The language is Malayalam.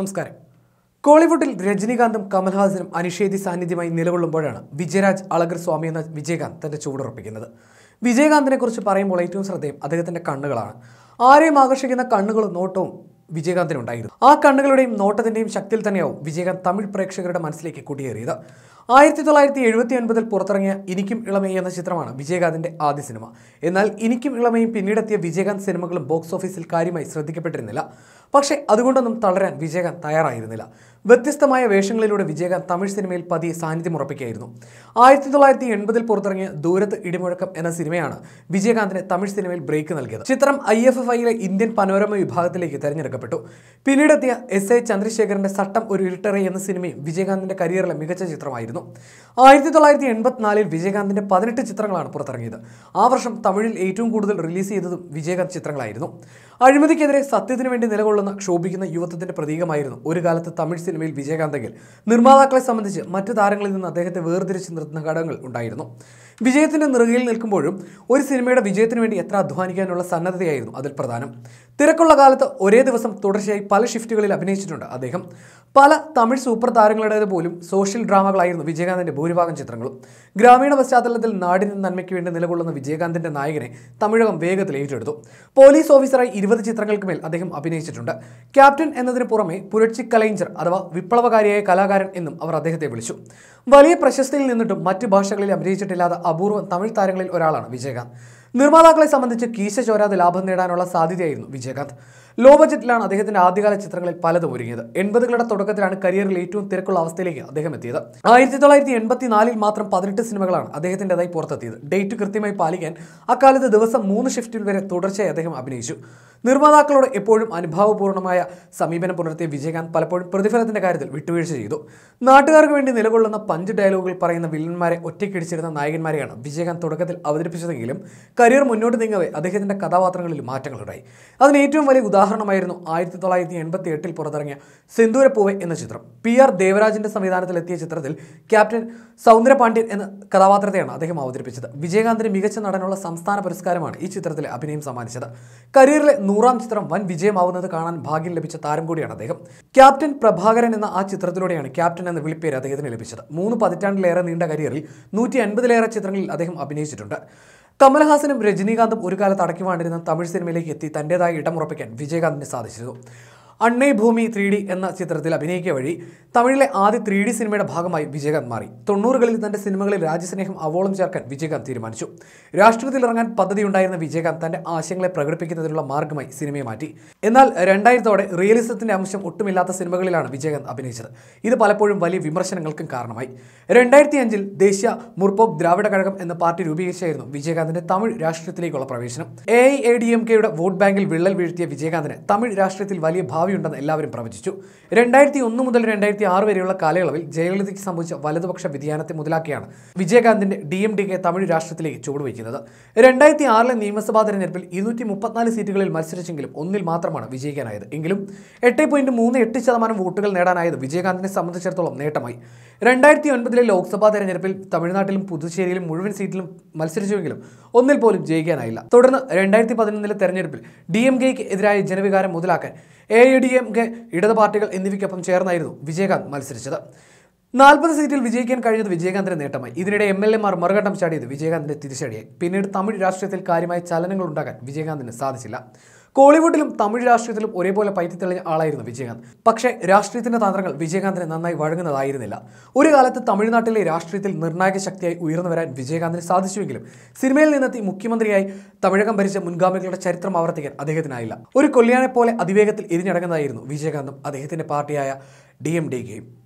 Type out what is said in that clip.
നമസ്കാരം കോളിവുഡിൽ രജനീകാന്തും കമൽഹാസനും അനിഷേധി സാന്നിധ്യമായി നിലകൊള്ളുമ്പോഴാണ് വിജയരാജ് അളഗർ സ്വാമി എന്ന വിജയകാന്ത് തൻ്റെ ചൂടുറപ്പിക്കുന്നത് വിജയകാന്തിനെ കുറിച്ച് പറയുമ്പോൾ ഏറ്റവും ശ്രദ്ധേയം അദ്ദേഹത്തിൻ്റെ കണ്ണുകളാണ് ആരെയും ആകർഷിക്കുന്ന കണ്ണുകളും നോട്ടവും വിജയകാന്തിനുണ്ടായിരുന്നു ആ കണ്ണുകളുടെയും നോട്ടത്തിൻ്റെയും ശക്തിയിൽ തന്നെയാവും വിജയകാന്ത് തമിഴ് പ്രേക്ഷകരുടെ മനസ്സിലേക്ക് കുടിയേറിയത് ആയിരത്തി തൊള്ളായിരത്തി എഴുപത്തി ഒൻപതിൽ പുറത്തിറങ്ങിയ എനിക്കും ഇളമേ എന്ന ചിത്രമാണ് വിജയകാന്തിൻ്റെ ആദ്യ സിനിമ എന്നാൽ എനിക്കും ഇളമയും പിന്നീടെത്തിയ വിജയകാന്ത് സിനിമകളും ബോക്സ് ഓഫീസിൽ കാര്യമായി ശ്രദ്ധിക്കപ്പെട്ടിരുന്നില്ല പക്ഷേ അതുകൊണ്ടൊന്നും തളരാൻ വിജയകാന്ത് തയ്യാറായിരുന്നില്ല വ്യത്യസ്തമായ വേഷങ്ങളിലൂടെ വിജയകാന്ത് തമിഴ് സിനിമയിൽ പതിയെ സാന്നിധ്യം ഉറപ്പിക്കുകയായിരുന്നു ആയിരത്തി തൊള്ളായിരത്തി എൺപതിൽ പുറത്തിറങ്ങിയ ദൂരത്ത് ഇടിമുഴക്കം എന്ന സിനിമയാണ് വിജയകാന്തിന് തമിഴ് സിനിമയിൽ ബ്രേക്ക് നൽകിയത് ചിത്രം ഐ എഫ് എഫ് ഐയിലെ ഇന്ത്യൻ പനോരമ വിഭാഗത്തിലേക്ക് തെരഞ്ഞെടുക്കപ്പെട്ടു പിന്നീടെത്തിയ എസ് എ ചന്ദ്രശേഖരന്റെ സട്ടം ഒരു ഇരുട്ടറേ എന്ന സിനിമയും വിജയകാന്തിന്റെ കരിയറിലെ മികച്ച ചിത്രമായിരുന്നു ആയിരുന്നു ആയിരത്തി തൊള്ളായിരത്തി എൺപത്തിനാലിൽ വിജയകാന്തിൻ്റെ പതിനെട്ട് ചിത്രങ്ങളാണ് പുറത്തിറങ്ങിയത് ആ വർഷം തമിഴിൽ ഏറ്റവും കൂടുതൽ റിലീസ് ചെയ്തതും വിജയകാന്ത് ചിത്രങ്ങളായിരുന്നു അഴിമതിക്കെതിരെ സത്യത്തിന് വേണ്ടി നിലകൊള്ളുന്ന ക്ഷോഭിക്കുന്ന യുവത്വത്തിൻ്റെ പ്രതീകമായിരുന്നു ഒരു കാലത്ത് തമിഴ് സിനിമയിൽ വിജയകാന്തെങ്കിൽ നിർമ്മാതാക്കളെ സംബന്ധിച്ച് മറ്റു താരങ്ങളിൽ നിന്ന് അദ്ദേഹത്തെ വേർതിരിച്ച് നിർത്തുന്ന ഘടകങ്ങൾ ഉണ്ടായിരുന്നു വിജയത്തിൻ്റെ നിറകയിൽ നിൽക്കുമ്പോഴും ഒരു സിനിമയുടെ വിജയത്തിന് വേണ്ടി എത്ര അധ്വാനിക്കാനുള്ള സന്നദ്ധതയായിരുന്നു അതിൽ പ്രധാനം തിരക്കുള്ള കാലത്ത് ഒരേ ദിവസം തുടർച്ചയായി പല ഷിഫ്റ്റുകളിൽ അഭിനയിച്ചിട്ടുണ്ട് അദ്ദേഹം പല തമിഴ് സൂപ്പർ താരങ്ങളുടേത് പോലും സോഷ്യൽ ഡ്രാമകളായിരുന്നു വിജയകാന്തിന്റെ ഭൂരിഭാഗം ചിത്രങ്ങളും ഗ്രാമീണ പശ്ചാത്തലത്തിൽ നാടിന് നന്മയ്ക്ക് വേണ്ടി നിലകൊള്ളുന്ന വിജയകാന്തിന്റെ നായകനെ തമിഴകം വേഗത്തിൽ ഏറ്റെടുത്തു പോലീസ് ഓഫീസറായി ഇരുപത് ചിത്രങ്ങൾക്ക് മേൽ അദ്ദേഹം അഭിനയിച്ചിട്ടുണ്ട് ക്യാപ്റ്റൻ എന്നതിന് പുറമെ പുരക്ഷി കലൈഞ്ചർ അഥവാ വിപ്ലവകാരിയായ കലാകാരൻ എന്നും അവർ അദ്ദേഹത്തെ വിളിച്ചു വലിയ പ്രശസ്തിയിൽ നിന്നിട്ടും മറ്റ് ഭാഷകളിൽ അഭിനയിച്ചിട്ടില്ലാത്ത അപൂർവം തമിഴ് താരങ്ങളിൽ ഒരാളാണ് വിജയകാന്ത് നിർമ്മാതാക്കളെ സംബന്ധിച്ച് കീശ ചോരാതെ ലാഭം നേടാനുള്ള സാധ്യതയായിരുന്നു വിജയകാന്ത് ലോ ബജറ്റിലാണ് അദ്ദേഹത്തിന്റെ ആദ്യകാല ചിത്രങ്ങളിൽ പലതും ഒരുങ്ങിയത് എൺപതുകളുടെ തുടക്കത്തിലാണ് കരിയറിൽ ഏറ്റവും തിരക്കുള്ള അവസ്ഥയിലേക്ക് അദ്ദേഹം എത്തിയത് ആയിരത്തി തൊള്ളായിരത്തി എൺപത്തിനാലിൽ മാത്രം പതിനെട്ട് സിനിമകളാണ് അദ്ദേഹത്തിൻ്റെതായി പുറത്തെത്തിയത് ഡേറ്റ് കൃത്യമായി പാലിക്കാൻ അക്കാലത്ത് ദിവസം മൂന്ന് ഷിഫ്റ്റിൽ വരെ തുടർച്ചയായി അദ്ദേഹം അഭിനയിച്ചു നിർമ്മാതാക്കളോട് എപ്പോഴും അനുഭാവപൂർണമായ സമീപനം പുലർത്തിയ വിജയകാന്ത് പലപ്പോഴും പ്രതിഫലത്തിന്റെ കാര്യത്തിൽ വിട്ടുവീഴ്ച ചെയ്തു നാട്ടുകാർക്ക് വേണ്ടി നിലകൊള്ളുന്ന പഞ്ച് ഡയലോഗുകൾ പറയുന്ന വില്ലന്മാരെ ഒറ്റയ്ക്കിടിച്ചിരുന്ന നായകന്മാരെയാണ് വിജയകാന്ത് തുടക്കത്തിൽ അവതരിപ്പിച്ചതെങ്കിലും കരിയർ മുന്നോട്ട് നീങ്ങവേ അദ്ദേഹത്തിൻ്റെ കഥാപാത്രങ്ങളിൽ മാറ്റങ്ങളുണ്ടായി അതിന് ഏറ്റവും വലിയ ഉദാഹരണമായിരുന്നു ആയിരത്തി തൊള്ളായിരത്തി എൺപത്തി എട്ടിൽ പുറത്തിറങ്ങിയ സിന്ദൂരപ്പൂവെ എന്ന ചിത്രം പി ആർ ദേവരാജിൻ്റെ സംവിധാനത്തിലെത്തിയ ചിത്രത്തിൽ ക്യാപ്റ്റൻ സൗന്ദര്യ പാണ്ഡ്യൻ എന്ന കഥാപാത്രത്തെയാണ് അദ്ദേഹം അവതരിപ്പിച്ചത് വിജയകാന്തിന് മികച്ച നടനുള്ള സംസ്ഥാന പുരസ്കാരമാണ് ഈ ചിത്രത്തിലെ അഭിനയം സമ്മാനിച്ചത് കരിയറിലെ നൂറാം ചിത്രം വൻ വിജയമാവുന്നത് കാണാൻ ഭാഗ്യം ലഭിച്ച താരം കൂടിയാണ് അദ്ദേഹം ക്യാപ്റ്റൻ പ്രഭാകരൻ എന്ന ആ ചിത്രത്തിലൂടെയാണ് ക്യാപ്റ്റൻ എന്ന വിളിപ്പേര് അദ്ദേഹത്തിന് ലഭിച്ചത് മൂന്ന് പതിറ്റാണ്ടിലേറെ നീണ്ട കരിയറിൽ നൂറ്റി അൻപതിലേറെ ചിത്രങ്ങളിൽ അദ്ദേഹം അഭിനയിച്ചിട്ടുണ്ട് കമൽഹാസനും രജനീകാന്തും ഒരു കാലത്ത് അടക്കി വാണ്ടിരുന്ന തമിഴ് സിനിമയിലേക്ക് എത്തി തന്റേതായ ഇടമുറപ്പിക്കാൻ വിജയകാന്തിന് സാധിച്ചു അണ്ണേ ഭൂമി ത്രീ ഡി എന്ന ചിത്രത്തിൽ അഭിനയിക്കുക വഴി തമിഴിലെ ആദ്യ ത്രീ ഡി സിനിമയുടെ ഭാഗമായി വിജയകാന്ത് മാറി തൊണ്ണൂറുകളിൽ തന്റെ സിനിമകളിൽ രാജ്യസ്നേഹം അവോളം ചേർക്കാൻ വിജയകാന്ത് തീരുമാനിച്ചു രാഷ്ട്രീയത്തിൽ ഇറങ്ങാൻ പദ്ധതിയുണ്ടായിരുന്ന വിജയകാന്ത് തന്റെ ആശയങ്ങളെ പ്രകടിപ്പിക്കുന്നതിനുള്ള മാർഗമായി സിനിമയെ മാറ്റി എന്നാൽ രണ്ടായിരത്തോടെ റിയലിസത്തിന്റെ അംശം ഒട്ടുമില്ലാത്ത സിനിമകളിലാണ് വിജയകാന്ത് അഭിനയിച്ചത് ഇത് പലപ്പോഴും വലിയ വിമർശനങ്ങൾക്കും കാരണമായി രണ്ടായിരത്തി അഞ്ചിൽ ദേശീയ മുർപോക് ദ്രാവിഡ കഴകം എന്ന പാർട്ടി രൂപീകരിച്ചായിരുന്നു വിജയകാന്തിന്റെ തമിഴ് രാഷ്ട്രീയത്തിലേക്കുള്ള പ്രവേശനം A I A D M കെയുടെ വോട്ട് ബാങ്കിൽ വിള്ളൽ വീഴ്ത്തിയ വിജയകാന്തിന് തമിഴ് രാഷ്ട്രീയത്തിൽ വലിയ ഭാവി ഭാവിയുണ്ടെന്ന് എല്ലാവരും പ്രവചിച്ചു രണ്ടായിരത്തി ഒന്ന് മുതൽ രണ്ടായിരത്തി ആറ് വരെയുള്ള കാലയളവിൽ ജയലളിതയ്ക്ക് സംഭവിച്ച വലതുപക്ഷ വ്യതിയാനത്തെ മുതലാക്കിയാണ് വിജയകാന്തിന്റെ D M D K Tamil രാഷ്ട്രത്തിലേക്ക് ചുവടുവയ്ക്കുന്നത് രണ്ടായിരത്തി ആറിലെ നിയമസഭാ തെരഞ്ഞെടുപ്പിൽ ഇരുന്നൂറ്റി മുപ്പത്തിനാല് സീറ്റുകളിൽ മത്സരിച്ചെങ്കിലും ഒന്നിൽ മാത്രമാണ് വിജയിക്കാനായത് എങ്കിലും എട്ട് പോയിന്റ് മൂന്ന് എട്ട് ശതമാനം വോട്ടുകൾ നേടാനായത് വിജയകാന്തിനെ സംബന്ധിച്ചിടത്തോളം നേട്ടമായി രണ്ടായിരത്തി ഒൻപതിലെ ലോക്സഭാ തെരഞ്ഞെടുപ്പിൽ തമിഴ്നാട്ടിലും പുതുച്ചേരിയിലും മുഴുവൻ സീറ്റിലും മത്സരിച്ചുവെങ്കിലും ഒന്നിൽ പോലും ജയിക്കാനായില്ല തുടർന്ന് രണ്ടായിരത്തി പതിനൊന്നിലെ തെരഞ്ഞെടുപ്പിൽ ഡി എം കെക്ക് എതിരായ ജനവികാരം മുതലാക്കാൻ A I D M K ഇടത് പാർട്ടികൾ എന്നിവയ്ക്കൊപ്പം ചേർന്നായിരുന്നു വിജയകാന്ത് മത്സരിച്ചത് നാൽപ്പത് സീറ്റിൽ വിജയിക്കാൻ കഴിഞ്ഞത് വിജയകാന്തിന്റെ നേട്ടമായി ഇതിനിടെ എം എൽ എ മാർ മറുകട്ടം ചാടിയത് വിജയകാന്തിന്റെ തിരിച്ചടിയായി പിന്നീട് തമിഴ് രാഷ്ട്രീയത്തിൽ കാര്യമായ ചലനങ്ങൾ ഉണ്ടാകാൻ വിജയകാന്തിന് സാധിച്ചില്ല കോളിവുഡിലും തമിഴ് രാഷ്ട്രീയത്തിലും ഒരേപോലെ തെളിഞ്ഞ ആളായിരുന്നു വിജയകാന്ത് പക്ഷേ രാഷ്ട്രീയത്തിന്റെ തന്ത്രങ്ങൾ വിജയകാന്തിനെ നന്നായി വഴങ്ങുന്നതായിരുന്നില്ല ഒരു കാലത്ത് തമിഴ്നാട്ടിലെ രാഷ്ട്രീയത്തിൽ നിർണായക ശക്തിയായി ഉയർന്നു വരാൻ വിജയകാന്തിന് സാധിച്ചുവെങ്കിലും സിനിമയിൽ നിന്നെത്തി മുഖ്യമന്ത്രിയായി തമിഴകം ഭരിച്ച മുൻഗാമികളുടെ ചരിത്രം ആവർത്തിക്കാൻ അദ്ദേഹത്തിനായില്ല ഒരു കൊല്ലിയാനെപ്പോലെ പോലെ അതിവേഗത്തിൽ എരിഞ്ഞടങ്ങുന്നതായിരുന്നു വിജയകാന്തും അദ്ദേഹത്തിന്റെ പാർട്ടിയായ ഡി എം ഡി കെയും